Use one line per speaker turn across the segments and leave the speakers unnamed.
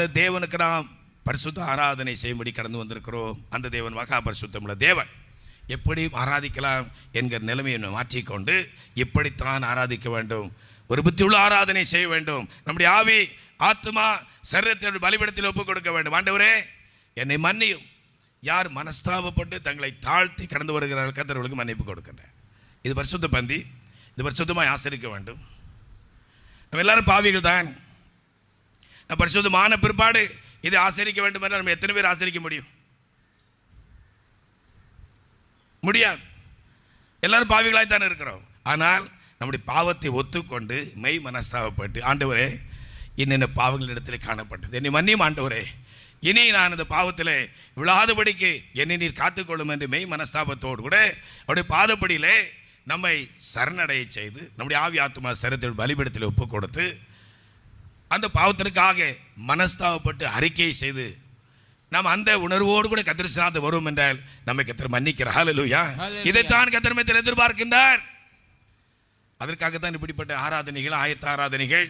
அந்த தேவனுக்கு நாம் பரிசுத்த ஆராதனை செய்யும்படி கடந்து வந்திருக்கிறோம் அந்த தேவன் மகா பரிசுத்தமுள்ள தேவன் எப்படி ஆராதிக்கலாம் என்கிற நிலைமையை மாற்றிக்கொண்டு எப்படித்தான் ஆராதிக்க வேண்டும் ஒரு புத்தியுள்ள ஆராதனை செய்ய வேண்டும் நம்முடைய ஆவி ஆத்மா சரீரத்தை பலிபடத்தில் ஒப்புக் கொடுக்க வேண்டும் ஆண்டவரே என்னை மன்னியும் யார் மனஸ்தாபப்பட்டு தங்களை தாழ்த்தி கடந்து வருகிறார்கள் கத்தர்களுக்கு மன்னிப்பு கொடுக்கின்றேன் இது பரிசுத்த பந்தி இது பரிசுத்தமாக ஆசிரிக்க வேண்டும் நம்ம எல்லாரும் பாவிகள் தான் நான் பரிசுத்தமான பிற்பாடு இதை ஆசிரிக்க வேண்டும் என்றால் நம்ம எத்தனை பேர் ஆசரிக்க முடியும் முடியாது எல்லாரும் பாவிகளாய்த்தானே இருக்கிறோம் ஆனால் நம்முடைய பாவத்தை ஒத்துக்கொண்டு மெய் மனஸ்தாபப்பட்டு ஆண்டவரே என்னென்ன பாவங்களிடத்தில் காணப்பட்டது என்னை மன்னியும் ஆண்டவரே இனி நான் அந்த பாவத்தில் விழாதபடிக்கு என்னை நீர் காத்துக்கொள்ளும் என்று மெய் மனஸ்தாபத்தோடு கூட அவருடைய பாதப்படியிலே நம்மை சரணடைய செய்து நம்முடைய ஆவி ஆத்மா சரத்தில் பலிபடத்தில் ஒப்பு கொடுத்து அந்த பாவத்திற்காக மனஸ்தாவப்பட்டு அறிக்கை செய்து நாம் அந்த உணர்வோடு கூட கத்திரிசாத வரும் என்றால் நம்மை கத்திர மன்னிக்கிறார் ஹலலூயா இதைத்தான் கத்திரமத்தில் எதிர்பார்க்கின்றார் அதற்காகத்தான் இப்படிப்பட்ட ஆராதனைகள் ஆயத்த ஆராதனைகள்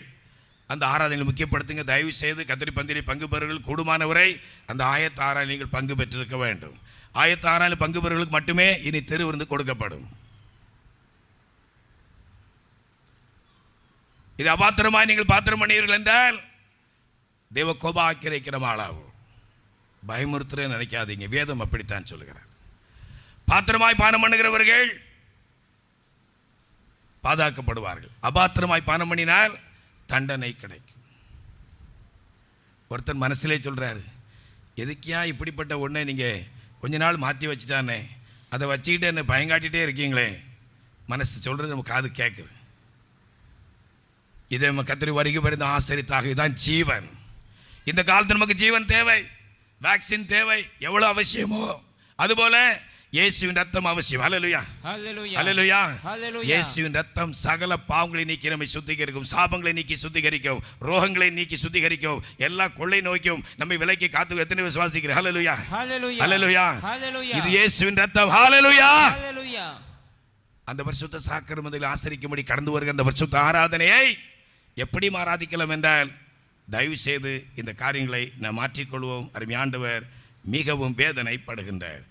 அந்த ஆராதனை முக்கியப்படுத்துங்க தயவு செய்து கத்திரி பந்திரி பங்கு பெறுகள் கூடுமானவரை அந்த ஆயத்த ஆராதனைகள் பங்கு பெற்றிருக்க வேண்டும் ஆயத்த ஆராதனை பங்கு பெறுகளுக்கு மட்டுமே இனி தெருவிருந்து கொடுக்கப்படும் இது அபாத்திரமாய் நீங்கள் பாத்திரம் பண்ணீர்கள் என்றால் தெய்வ கோபாக்கிரைக்கிற ஆளாகும் பயமுறுத்துறே நினைக்காதீங்க வேதம் அப்படித்தான் சொல்கிறார் பாத்திரமாய் பானம் பண்ணுகிறவர்கள் பாதுகாக்கப்படுவார்கள் அபாத்திரமாய் பானம் பண்ணினால் தண்டனை கிடைக்கும் ஒருத்தர் மனசிலே சொல்கிறாரு எதுக்கியா இப்படிப்பட்ட ஒன்றை நீங்கள் கொஞ்ச நாள் மாற்றி வச்சுட்டானே அதை வச்சுக்கிட்டு என்னை பயங்காட்டிகிட்டே இருக்கீங்களே மனசு சொல்கிறது நம்ம காது கேட்குது இதை நம்ம கத்திரி வருகை வருந்த ஆசிரியத்தாக இதுதான் ஜீவன் இந்த காலத்தில் நமக்கு ஜீவன் தேவை வேக்சின் தேவை எவ்வளோ அவசியமோ அதுபோல இயேசுவின் ரத்தம் அவசியம் அலலுயா ஹலலுயா இயேசுவின் ரத்தம் சகல பாவங்களை நீக்கி நம்மை சுத்திகரிக்கும் சாபங்களை நீக்கி சுத்திகரிக்கும் ரோகங்களை நீக்கி சுத்திகரிக்கும் எல்லா கொள்ளை நோய்க்கும் நம்மை விலைக்கு காத்து எத்தனை விசுவாசிக்கிறேன் ஹலலுயா அலலுயா இது இயேசுவின் ரத்தம் ஹலலுயா அந்த வருஷத்தை சாக்கிரமத்தில் ஆசிரிக்கும்படி கடந்து வருகிற அந்த பரிசுத்த ஆராதனையை எப்படி ஆராதிக்கலாம் என்றால் தயவு செய்து இந்த காரியங்களை நாம் மாற்றிக்கொள்வோம் அருமையாண்டவர் மிகவும் வேதனைப்படுகின்றார்